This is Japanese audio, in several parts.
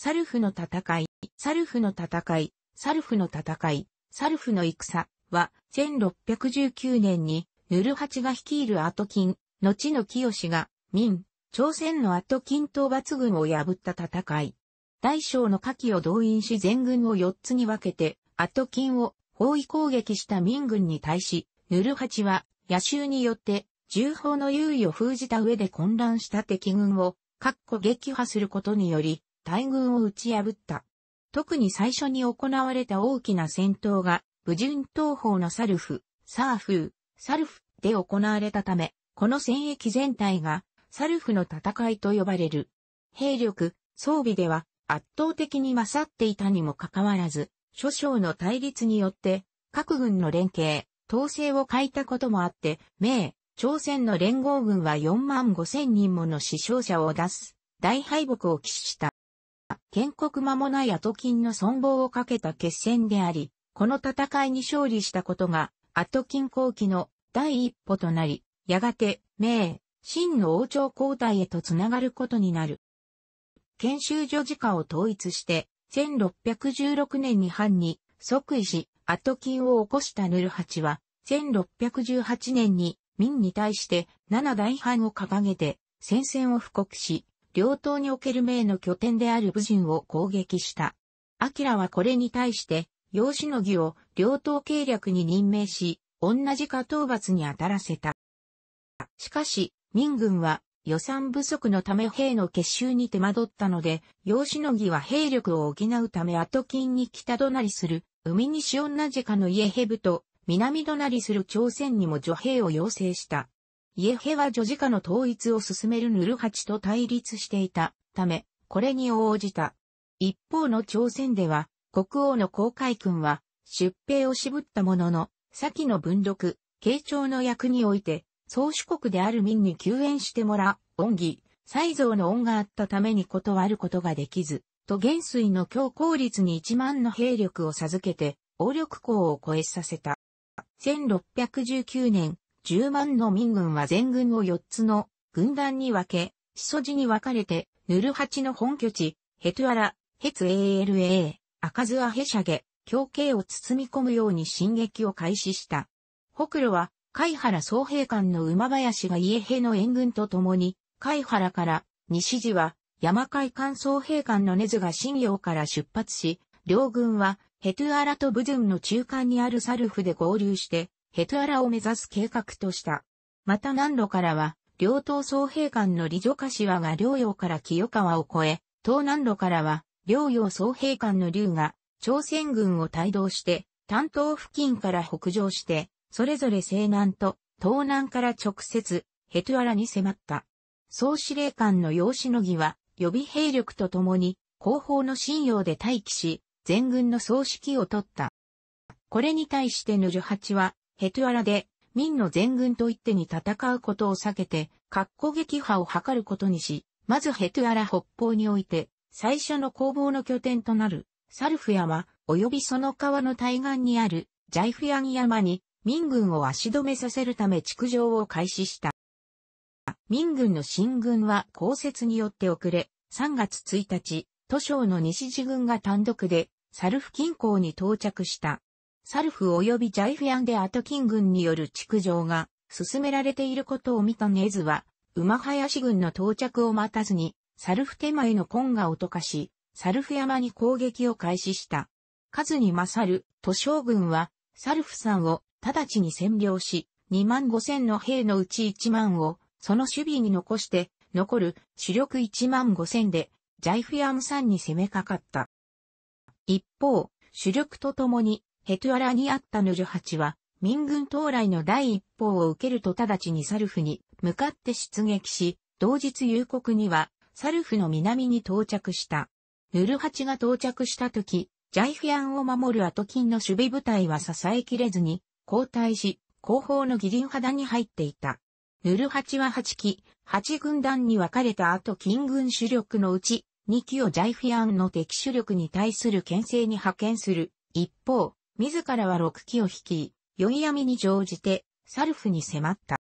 サルフの戦い、サルフの戦い、サルフの戦い、サルフの戦は、1619年に、ヌルハチが率いるアトキン、後の清が、民、朝鮮のアトキン討伐軍を破った戦い。大将の下記を動員し全軍を4つに分けて、アトキンを包囲攻撃した民軍に対し、ヌルハチは、野衆によって、重砲の優位を封じた上で混乱した敵軍を、各個撃破することにより、大軍を打ち破った。特に最初に行われた大きな戦闘が、武順東方のサルフ、サーフー、サルフで行われたため、この戦役全体が、サルフの戦いと呼ばれる。兵力、装備では圧倒的に勝っていたにもかかわらず、諸将の対立によって、各軍の連携、統制を欠いたこともあって、明、朝鮮の連合軍は4万5千人もの死傷者を出す、大敗北を喫した。建国間もないアトキンの存亡をかけた決戦であり、この戦いに勝利したことが、アトキン後期の第一歩となり、やがて、明、真の王朝交代へとつながることになる。研修所自家を統一して、1616年に藩に即位し、アトキンを起こしたヌルハチは、1618年に民に対して七大藩を掲げて戦線を布告し、両党における名の拠点である武人を攻撃した。明はこれに対して、養子の儀を両党計略に任命し、同じか討伐に当たらせた。しかし、民軍は予算不足のため兵の結集に手間取ったので、養子の儀は兵力を補うため後金に北隣する、海西同じかの家ヘブと、南隣する朝鮮にも女兵を要請した。イエヘは女児家の統一を進めるヌルハチと対立していたため、これに応じた。一方の朝鮮では、国王の公開君は、出兵を渋ったものの、先の文読、慶長の役において、宗主国である民に救援してもら、恩義、再造の恩があったために断ることができず、と元帥の強効率に一万の兵力を授けて、王力公を超えさせた。1619年、10万の民軍は全軍を4つの軍団に分け、始祖寺に分かれて、ヌルハチの本拠地、ヘトゥアラ、ヘツ ALA、アカズアヘシャゲ、境形を包み込むように進撃を開始した。北路は、カイハラ総兵官の馬林が家兵の援軍と共に、カイハラから西寺は山海艦総兵官のネズが新陽から出発し、両軍はヘトゥアラとブドゥンの中間にあるサルフで合流して、ヘトアラを目指す計画とした。また南路からは、両党総兵官の李女柏が両洋から清川を越え、東南路からは、両洋総兵官の劉が、朝鮮軍を帯同して、担当付近から北上して、それぞれ西南と東南から直接、ヘトアラに迫った。総司令官の楊しのぎは、予備兵力と共に、後方の信用で待機し、全軍の総指揮を取った。これに対してヌジョハチは、ヘトゥアラで、民の全軍と一手に戦うことを避けて、格好撃破を図ることにし、まずヘトゥアラ北方において、最初の攻防の拠点となる、サルフ山、及びその川の対岸にある、ジャイフヤン山に、民軍を足止めさせるため築城を開始した。民軍の進軍は降雪によって遅れ、3月1日、都省の西地軍が単独で、サルフ近郊に到着した。サルフ及びジャイフヤンでアトキン軍による築城が進められていることを見たネズは、馬林軍の到着を待たずに、サルフ手前のコンガを溶かし、サルフ山に攻撃を開始した。数に勝る、都将軍は、サルフ山を直ちに占領し、2万5千の兵のうち1万を、その守備に残して、残る主力1万5千で、ジャイフヤム山に攻めかかった。一方、主力とともにヘトゥアラにあったヌジュハチは、民軍到来の第一報を受けると直ちにサルフに向かって出撃し、同日夕刻には、サルフの南に到着した。ヌルハチが到着した時、ジャイフヤンを守る後金の守備部隊は支えきれずに、交代し、後方の義林肌に入っていた。ヌルハチは8機、8軍団に分かれた後金軍主力のうち、2機をジャイフヤンの敵主力に対する牽制に派遣する。一方、自らは六機を率い、宵闇に乗じて、サルフに迫った。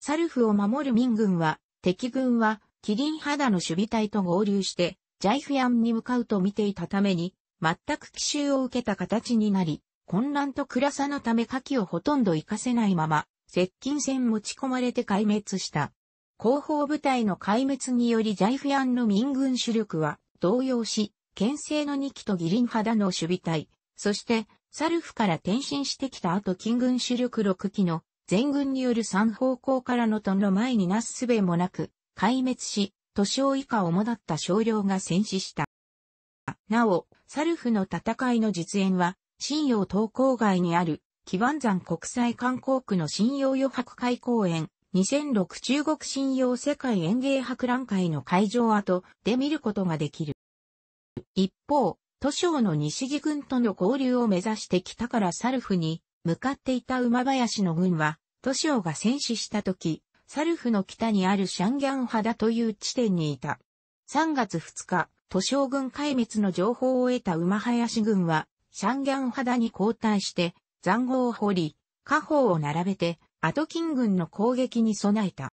サルフを守る民軍は、敵軍は、キリン肌の守備隊と合流して、ジャイフヤンに向かうと見ていたために、全く奇襲を受けた形になり、混乱と暗さのため火器をほとんど活かせないまま、接近戦持ち込まれて壊滅した。後方部隊の壊滅によりジャイフヤンの民軍主力は動揺し、牽制の2機とギリン肌の守備隊、そして、サルフから転身してきた後金軍主力6機の全軍による三方向からのトンの前になすすべもなく、壊滅し、都省以下をもだった少量が戦死した。なお、サルフの戦いの実演は、新洋東郊外にある、基盤山国際観光区の新洋余白海公園、2006中国新洋世界園芸博覧会の会場跡で見ることができる。一方、都省の西木軍との交流を目指して北からサルフに向かっていた馬林の軍は、都省が戦死した時、サルフの北にあるシャンギャン肌という地点にいた。3月2日、都省軍壊滅の情報を得た馬林軍は、シャンギャン肌に交代して、残壕を掘り、火砲を並べて、アトキン軍の攻撃に備えた。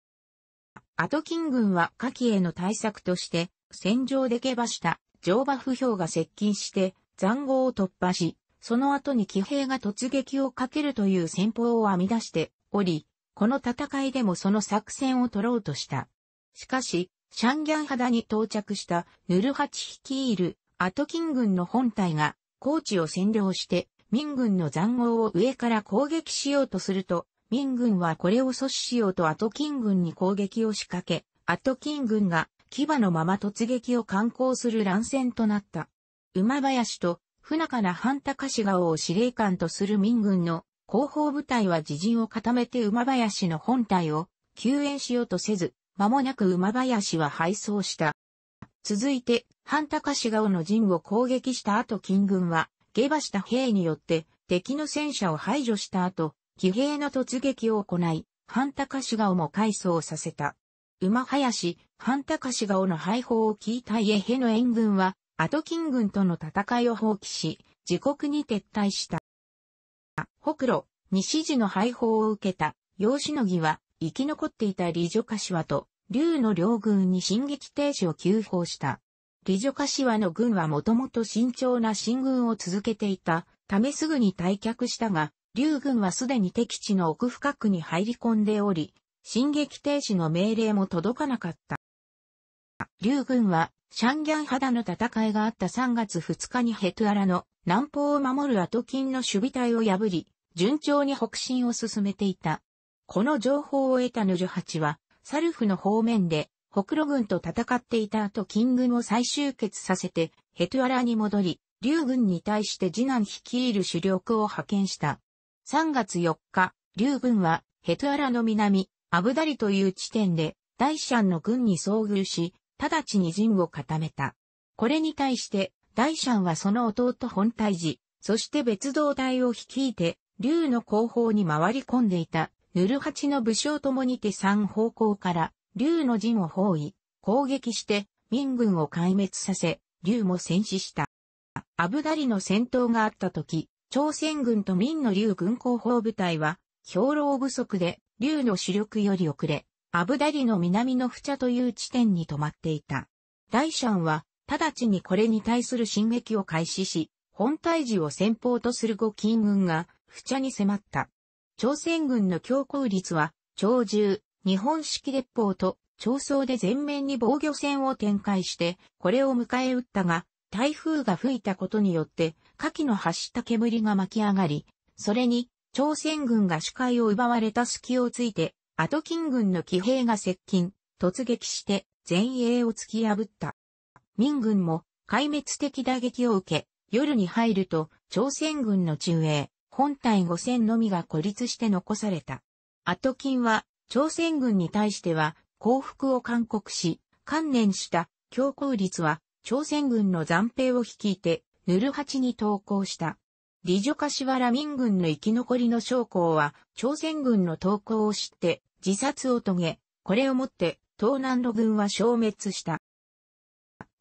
アトキン軍は火器への対策として、戦場で下馬した乗馬不評が接近して残壕を突破し、その後に騎兵が突撃をかけるという戦法を編み出しており、この戦いでもその作戦を取ろうとした。しかし、シャンギャン肌に到着したヌルハチ率いるアトキン軍の本体が高地を占領して民軍の残壕を上から攻撃しようとすると、民軍はこれを阻止しようとアトキン軍に攻撃を仕掛け、アトキン軍が牙のまま突撃を観光する乱戦となった。馬林と不仲な半高志顔を司令官とする民軍の後方部隊は自陣を固めて馬林の本体を救援しようとせず、間もなく馬林は敗走した。続いて、半高志顔の陣を攻撃した後金軍は、下馬した兵によって敵の戦車を排除した後、騎兵の突撃を行い、半高志顔も改装させた。馬林、半高志顔の敗北を聞いた家への援軍は、アトキン軍との戦いを放棄し、自国に撤退した。北路、西寺の敗北を受けた、養子の儀は、生き残っていた李女柏と、竜の両軍に進撃停止を急報した。李女柏の軍はもともと慎重な進軍を続けていた、ためすぐに退却したが、竜軍はすでに敵地の奥深くに入り込んでおり、進撃停止の命令も届かなかった。劉軍は、シャンギャン肌の戦いがあった3月2日にヘトアラの南方を守るアトキンの守備隊を破り、順調に北進を進めていた。この情報を得たヌジュハチは、サルフの方面で、北路軍と戦っていた後、金軍を再集結させて、ヘトアラに戻り、劉軍に対して次男率いる主力を派遣した。3月4日、劉軍は、ヘトアラの南、アブダリという地点で、ダイシャンの軍に遭遇し、直ちに陣を固めた。これに対して、ダイシャンはその弟本体寺、そして別動隊を率いて、竜の後方に回り込んでいた、ヌルハチの武将ともにて三方向から、竜の陣を包囲、攻撃して、民軍を壊滅させ、竜も戦死した。アブダリの戦闘があった時、朝鮮軍と民の竜軍広報部隊は、兵糧不足で竜の主力より遅れ、アブダリの南のフチャという地点に止まっていた。大シャンは、直ちにこれに対する進撃を開始し、本体寺を先方とする五金軍が、フチャに迫った。朝鮮軍の強行率は、長銃、日本式列砲と、長装で全面に防御線を展開して、これを迎え撃ったが、台風が吹いたことによって、火器の発した煙が巻き上がり、それに朝鮮軍が主海を奪われた隙をついて、アトキン軍の騎兵が接近、突撃して前衛を突き破った。民軍も壊滅的打撃を受け、夜に入ると朝鮮軍の中衛、本体五千のみが孤立して残された。アトキンは朝鮮軍に対しては降伏を勧告し、観念した強行率は朝鮮軍の残兵を率いてヌルハチに投降した。李女柏ラミ軍の生き残りの将校は、朝鮮軍の投降を知って、自殺を遂げ、これをもって、東南路軍は消滅した。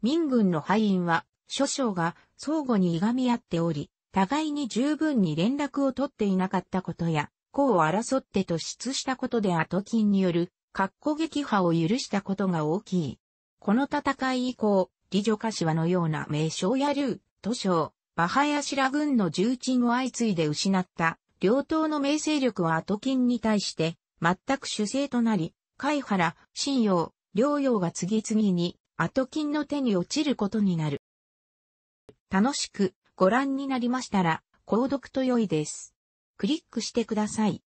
民軍の敗因は、諸将が相互にいがみ合っており、互いに十分に連絡を取っていなかったことや、功を争って突出したことで後金による、格好撃破を許したことが大きい。この戦い以降、李女柏のような名称やルー、都将、バハヤシラ軍の重鎮を相次いで失った、両党の名勢力は後金に対して、全く主勢となり、海原、信用、両用が次々に、後金の手に落ちることになる。楽しくご覧になりましたら、購読と良いです。クリックしてください。